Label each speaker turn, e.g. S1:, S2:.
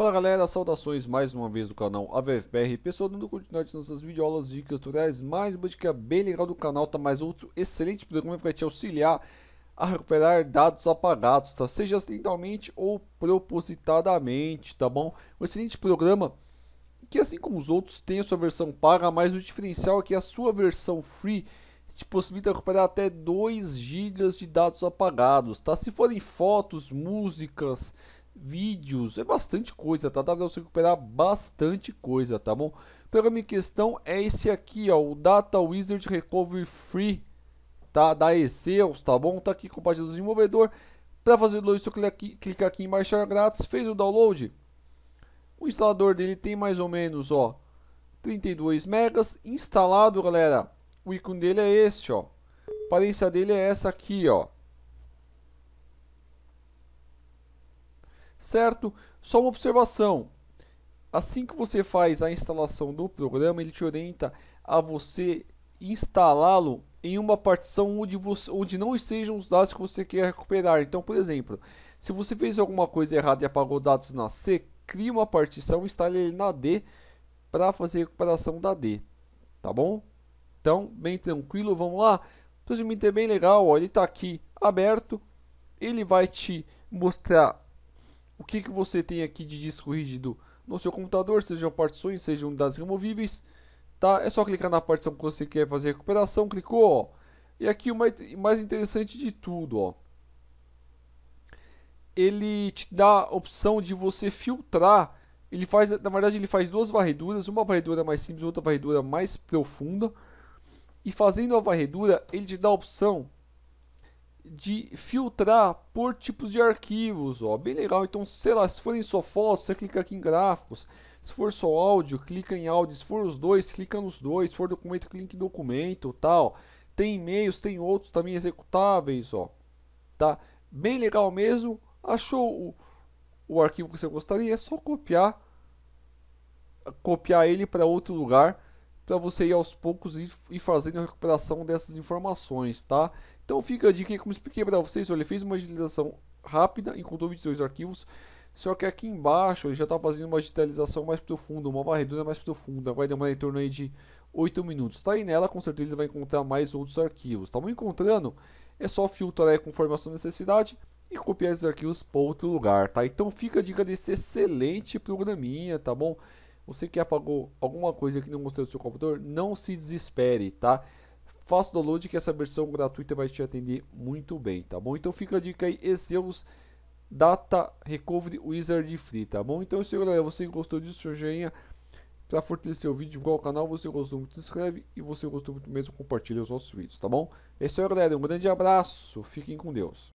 S1: Fala galera, saudações mais uma vez do canal AVFBR Pessoal, dando continuidade nas nossas videoaulas, dicas, tutoriais Mais uma dica bem legal do canal, tá mais outro excelente programa que vai te auxiliar a recuperar dados apagados, tá? Seja acidentalmente ou propositadamente, tá bom? Um excelente programa que assim como os outros tem a sua versão paga, mas o diferencial é que a sua versão free te possibilita recuperar até 2 GB de dados apagados, tá? Se forem fotos, músicas, vídeos. É bastante coisa, tá? Dá pra você recuperar bastante coisa, tá bom? O programa em questão é esse aqui, ó. O Data Wizard Recovery Free, tá? Da Exeus, tá bom? Tá aqui compartilhado do desenvolvedor. Para fazer o download, só clicar aqui, aqui em baixar grátis. Fez o download. O instalador dele tem mais ou menos, ó. 32 megas instalado, galera. O ícone dele é este, ó. A aparência dele é essa aqui, ó. certo? Só uma observação: assim que você faz a instalação do programa, ele te orienta a você instalá-lo em uma partição onde, você, onde não estejam os dados que você quer recuperar. Então, por exemplo, se você fez alguma coisa errada e apagou dados na C, crie uma partição e instale ele na D para fazer a recuperação da D, tá bom? Então, bem tranquilo, vamos lá. o Resumindo, é bem legal, ó, ele está aqui aberto, ele vai te mostrar o que, que você tem aqui de disco rígido no seu computador, sejam partições, sejam dados removíveis. Tá? É só clicar na partição que você quer fazer a recuperação, clicou, ó. E aqui o mais, interessante de tudo, ó. Ele te dá a opção de você filtrar. Ele faz, na verdade, ele faz duas varreduras, uma varredura mais simples, outra varredura mais profunda. E fazendo a varredura, ele te dá a opção de filtrar por tipos de arquivos, ó, bem legal. Então, sei lá, se forem só fotos, você clica aqui em gráficos. Se for só áudio, clica em áudio. Se for os dois, clica nos dois. Se for documento, clica em documento, tal. Tem e-mails, tem outros também executáveis, ó. Tá? Bem legal mesmo. Achou o, o arquivo que você gostaria? É só copiar copiar ele para outro lugar para você ir aos poucos e, e fazendo a recuperação dessas informações, tá? Então fica a dica aí, como expliquei para vocês, olha, ele fez uma digitalização rápida, encontrou 22 arquivos, só que aqui embaixo ele já está fazendo uma digitalização mais profunda, uma varredura mais profunda, vai demorar em torno aí de 8 minutos. Tá aí nela, com certeza vai encontrar mais outros arquivos. Estamos tá encontrando, é só filtrar conforme a sua necessidade e copiar esses arquivos para outro lugar, tá? Então fica a dica desse excelente programinha, tá bom? Você que apagou alguma coisa que não gostou do seu computador, não se desespere, tá? Faça o download que essa versão gratuita vai te atender muito bem, tá bom? Então fica a dica aí, esse é Data Recovery Wizard Free, tá bom? Então é isso aí, galera. Você gostou disso, seu joinha. Para fortalecer o vídeo, igual o canal, você gostou muito, se inscreve. E você gostou muito mesmo, compartilha os nossos vídeos, tá bom? É isso aí, galera. Um grande abraço. Fiquem com Deus.